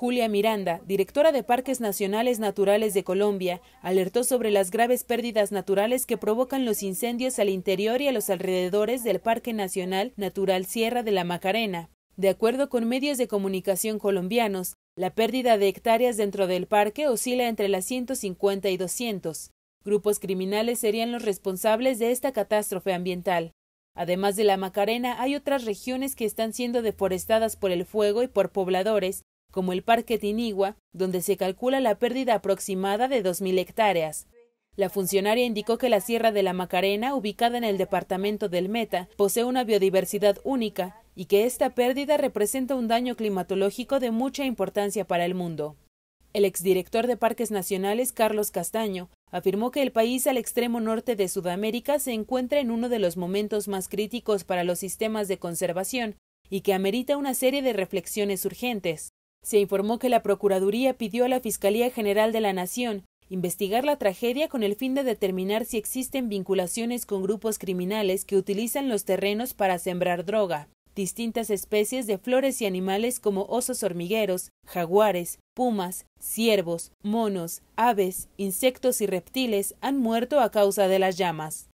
Julia Miranda, directora de Parques Nacionales Naturales de Colombia, alertó sobre las graves pérdidas naturales que provocan los incendios al interior y a los alrededores del Parque Nacional Natural Sierra de la Macarena. De acuerdo con medios de comunicación colombianos, la pérdida de hectáreas dentro del parque oscila entre las 150 y 200. Grupos criminales serían los responsables de esta catástrofe ambiental. Además de la Macarena, hay otras regiones que están siendo deforestadas por el fuego y por pobladores como el Parque Tinigua, donde se calcula la pérdida aproximada de 2.000 hectáreas. La funcionaria indicó que la Sierra de la Macarena, ubicada en el departamento del Meta, posee una biodiversidad única y que esta pérdida representa un daño climatológico de mucha importancia para el mundo. El exdirector de Parques Nacionales, Carlos Castaño, afirmó que el país al extremo norte de Sudamérica se encuentra en uno de los momentos más críticos para los sistemas de conservación y que amerita una serie de reflexiones urgentes. Se informó que la Procuraduría pidió a la Fiscalía General de la Nación investigar la tragedia con el fin de determinar si existen vinculaciones con grupos criminales que utilizan los terrenos para sembrar droga, distintas especies de flores y animales como osos hormigueros, jaguares, pumas, ciervos, monos, aves, insectos y reptiles han muerto a causa de las llamas.